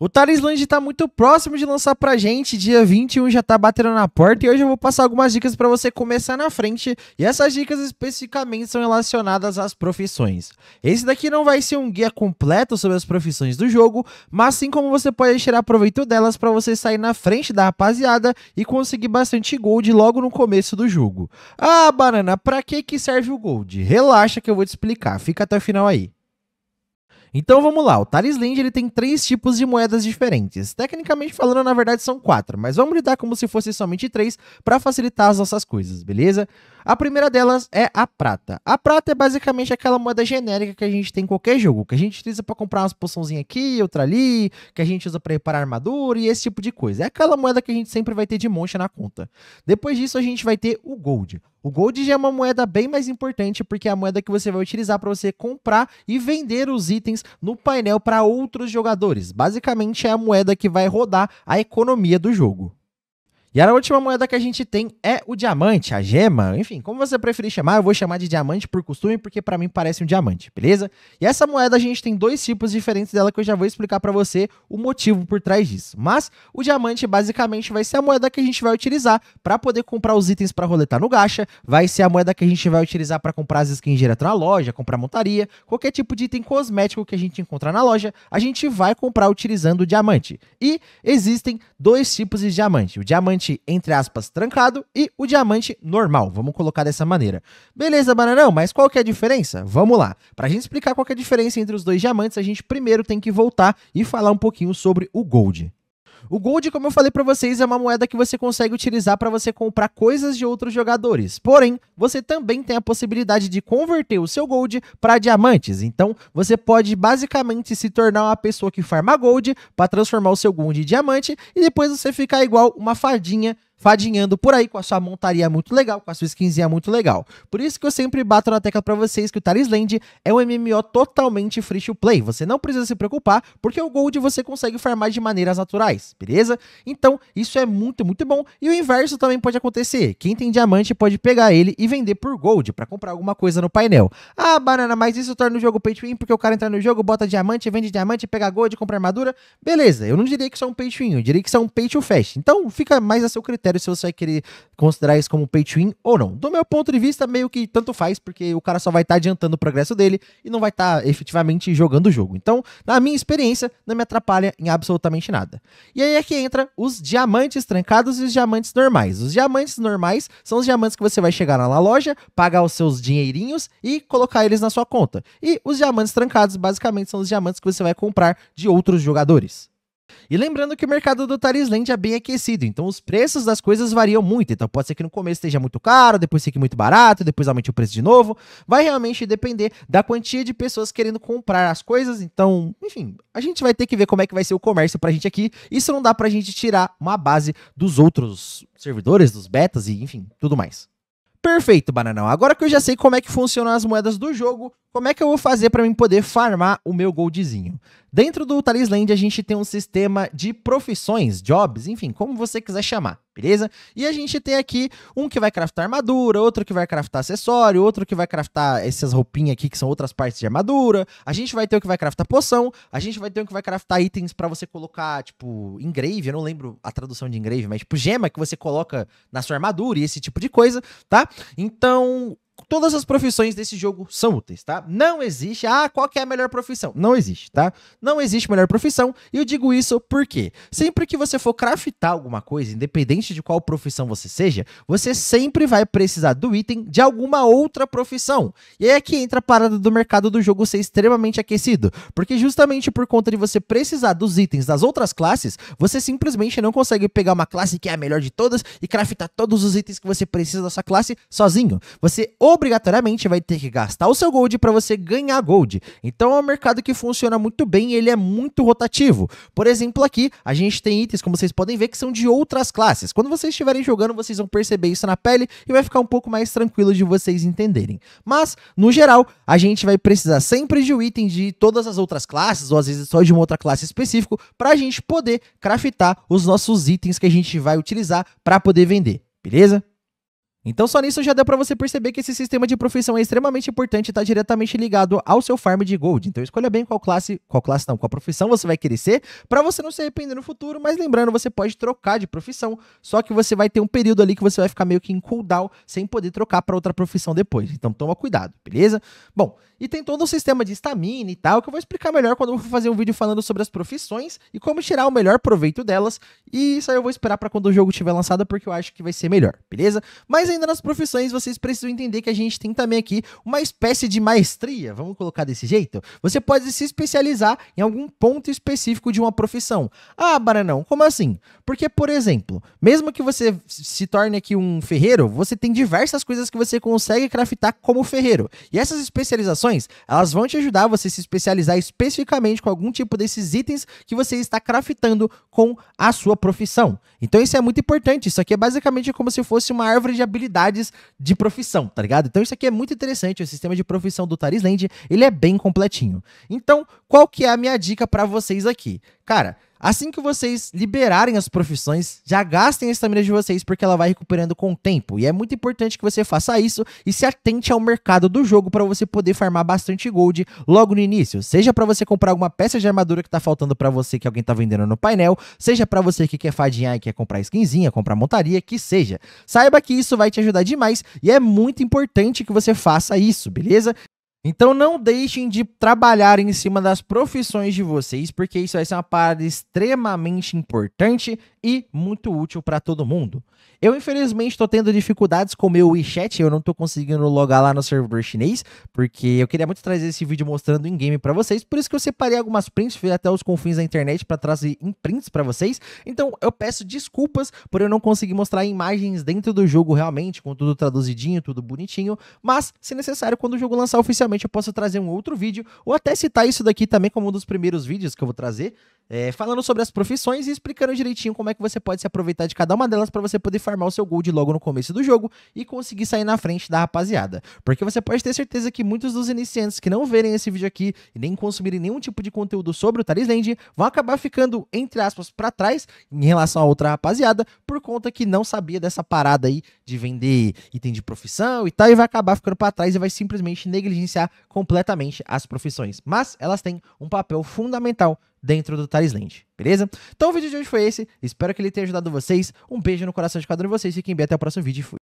O Talisland está muito próximo de lançar pra gente, dia 21 já está batendo na porta e hoje eu vou passar algumas dicas para você começar na frente e essas dicas especificamente são relacionadas às profissões. Esse daqui não vai ser um guia completo sobre as profissões do jogo, mas sim como você pode tirar proveito delas para você sair na frente da rapaziada e conseguir bastante gold logo no começo do jogo. Ah, banana, para que que serve o gold? Relaxa que eu vou te explicar, fica até o final aí. Então vamos lá, o Talisland ele tem três tipos de moedas diferentes. Tecnicamente falando, na verdade são quatro, mas vamos lidar como se fossem somente três para facilitar as nossas coisas, beleza? A primeira delas é a prata. A prata é basicamente aquela moeda genérica que a gente tem em qualquer jogo, que a gente utiliza para comprar umas poçãozinhas aqui, outra ali, que a gente usa para reparar armadura e esse tipo de coisa. É aquela moeda que a gente sempre vai ter de monte na conta. Depois disso a gente vai ter o gold. O gold já é uma moeda bem mais importante porque é a moeda que você vai utilizar para você comprar e vender os itens no painel para outros jogadores. Basicamente é a moeda que vai rodar a economia do jogo. E a última moeda que a gente tem é o diamante, a gema, enfim, como você preferir chamar, eu vou chamar de diamante por costume, porque para mim parece um diamante, beleza? E essa moeda a gente tem dois tipos diferentes dela que eu já vou explicar para você o motivo por trás disso. Mas o diamante basicamente vai ser a moeda que a gente vai utilizar para poder comprar os itens para roletar no gacha, vai ser a moeda que a gente vai utilizar para comprar as skins direto na loja, comprar montaria, qualquer tipo de item cosmético que a gente encontrar na loja, a gente vai comprar utilizando o diamante. E existem dois tipos de diamante, o diamante diamante, entre aspas, trancado e o diamante normal. Vamos colocar dessa maneira. Beleza, Bananão, mas qual que é a diferença? Vamos lá. Para a gente explicar qual que é a diferença entre os dois diamantes, a gente primeiro tem que voltar e falar um pouquinho sobre o gold. O Gold, como eu falei para vocês, é uma moeda que você consegue utilizar para você comprar coisas de outros jogadores. Porém, você também tem a possibilidade de converter o seu Gold para diamantes. Então, você pode basicamente se tornar uma pessoa que farma Gold para transformar o seu Gold em diamante e depois você ficar igual uma fadinha fadinhando por aí com a sua montaria é muito legal, com a sua skinzinha é muito legal. Por isso que eu sempre bato na tecla para vocês que o Talisland é um MMO totalmente free to play. Você não precisa se preocupar, porque o Gold você consegue farmar de maneiras naturais, beleza? Então, isso é muito, muito bom. E o inverso também pode acontecer. Quem tem diamante pode pegar ele e vender por Gold para comprar alguma coisa no painel. Ah, banana, mas isso torna o jogo pay to win porque o cara entra no jogo, bota diamante, vende diamante, pega Gold, compra armadura. Beleza, eu não diria que isso é um pay to win, eu diria que isso é um pay to fast. Então, fica mais a seu critério critério se você vai querer considerar isso como pay to win ou não. Do meu ponto de vista, meio que tanto faz, porque o cara só vai estar tá adiantando o progresso dele e não vai estar tá, efetivamente jogando o jogo. Então, na minha experiência, não me atrapalha em absolutamente nada. E aí é que entra os diamantes trancados e os diamantes normais. Os diamantes normais são os diamantes que você vai chegar lá na loja, pagar os seus dinheirinhos e colocar eles na sua conta. E os diamantes trancados, basicamente, são os diamantes que você vai comprar de outros jogadores. E lembrando que o mercado do Tarisland é bem aquecido, então os preços das coisas variam muito. Então pode ser que no começo esteja muito caro, depois fique muito barato, depois aumente o preço de novo. Vai realmente depender da quantia de pessoas querendo comprar as coisas. Então, enfim, a gente vai ter que ver como é que vai ser o comércio pra gente aqui. Isso não dá pra gente tirar uma base dos outros servidores, dos betas e enfim, tudo mais. Perfeito, Bananão. Agora que eu já sei como é que funcionam as moedas do jogo, como é que eu vou fazer para mim poder farmar o meu goldzinho? Dentro do Talisland a gente tem um sistema de profissões, jobs, enfim, como você quiser chamar, beleza? E a gente tem aqui um que vai craftar armadura, outro que vai craftar acessório, outro que vai craftar essas roupinhas aqui que são outras partes de armadura. A gente vai ter o que vai craftar poção, a gente vai ter o que vai craftar itens para você colocar, tipo, engrave, eu não lembro a tradução de engrave, mas tipo gema que você coloca na sua armadura e esse tipo de coisa, tá? Então, todas as profissões desse jogo são úteis, tá? Não existe, ah, qual que é a melhor profissão? Não existe, tá? Não existe melhor profissão, e eu digo isso porque sempre que você for craftar alguma coisa, independente de qual profissão você seja, você sempre vai precisar do item de alguma outra profissão. E aí é que entra a parada do mercado do jogo ser extremamente aquecido, porque justamente por conta de você precisar dos itens das outras classes, você simplesmente não consegue pegar uma classe que é a melhor de todas e craftar todos os itens que você precisa da sua classe sozinho. Você obrigatoriamente vai ter que gastar o seu gold para você ganhar gold. Então é um mercado que funciona muito bem e ele é muito rotativo. Por exemplo, aqui a gente tem itens, como vocês podem ver, que são de outras classes. Quando vocês estiverem jogando, vocês vão perceber isso na pele e vai ficar um pouco mais tranquilo de vocês entenderem. Mas, no geral, a gente vai precisar sempre de um item de todas as outras classes, ou às vezes só de uma outra classe específica, para a gente poder craftar os nossos itens que a gente vai utilizar para poder vender. Beleza? Então só nisso já deu para você perceber que esse sistema de profissão é extremamente importante e está diretamente ligado ao seu farm de gold. Então escolha bem qual classe, qual classe não, qual profissão você vai querer ser, para você não se arrepender no futuro, mas lembrando, você pode trocar de profissão, só que você vai ter um período ali que você vai ficar meio que em cooldown, sem poder trocar para outra profissão depois. Então toma cuidado, beleza? Bom, e tem todo um sistema de estamina e tal, que eu vou explicar melhor quando eu for fazer um vídeo falando sobre as profissões e como tirar o melhor proveito delas. E isso aí eu vou esperar para quando o jogo estiver lançado, porque eu acho que vai ser melhor, beleza? Mas ainda nas profissões, vocês precisam entender que a gente tem também aqui uma espécie de maestria, vamos colocar desse jeito? Você pode se especializar em algum ponto específico de uma profissão. Ah, Baranão, como assim? Porque, por exemplo, mesmo que você se torne aqui um ferreiro, você tem diversas coisas que você consegue craftar como ferreiro. E essas especializações informações, elas vão te ajudar você se especializar especificamente com algum tipo desses itens que você está craftando com a sua profissão. Então isso é muito importante, isso aqui é basicamente como se fosse uma árvore de habilidades de profissão, tá ligado? Então isso aqui é muito interessante, o sistema de profissão do Tarisland, ele é bem completinho. Então, qual que é a minha dica para vocês aqui? Cara, assim que vocês liberarem as profissões, já gastem a estamina de vocês, porque ela vai recuperando com o tempo. E é muito importante que você faça isso e se atente ao mercado do jogo para você poder farmar bastante gold logo no início. Seja para você comprar alguma peça de armadura que tá faltando para você que alguém tá vendendo no painel, seja para você que quer fadinhar e quer comprar skinzinha, comprar montaria, que seja. Saiba que isso vai te ajudar demais e é muito importante que você faça isso, beleza? Então não deixem de trabalhar em cima das profissões de vocês, porque isso vai ser uma parada extremamente importante e muito útil para todo mundo. Eu, infelizmente, estou tendo dificuldades com o meu WeChat, eu não estou conseguindo logar lá no servidor chinês, porque eu queria muito trazer esse vídeo mostrando em game para vocês, por isso que eu separei algumas prints, fui até os confins da internet para trazer em prints para vocês. Então, eu peço desculpas por eu não conseguir mostrar imagens dentro do jogo realmente, com tudo traduzidinho, tudo bonitinho, mas, se necessário, quando o jogo lançar oficialmente, eu posso trazer um outro vídeo, ou até citar isso daqui também como um dos primeiros vídeos que eu vou trazer, é, falando sobre as profissões e explicando direitinho como como é que você pode se aproveitar de cada uma delas para você poder farmar o seu gold logo no começo do jogo e conseguir sair na frente da rapaziada. Porque você pode ter certeza que muitos dos iniciantes que não verem esse vídeo aqui e nem consumirem nenhum tipo de conteúdo sobre o Talisland vão acabar ficando, entre aspas, para trás em relação a outra rapaziada por conta que não sabia dessa parada aí de vender item de profissão e tal e vai acabar ficando para trás e vai simplesmente negligenciar completamente as profissões. Mas elas têm um papel fundamental dentro do Thales Land, beleza? Então o vídeo de hoje foi esse, espero que ele tenha ajudado vocês. Um beijo no coração de cada um de vocês, fiquem bem, até o próximo vídeo e fui.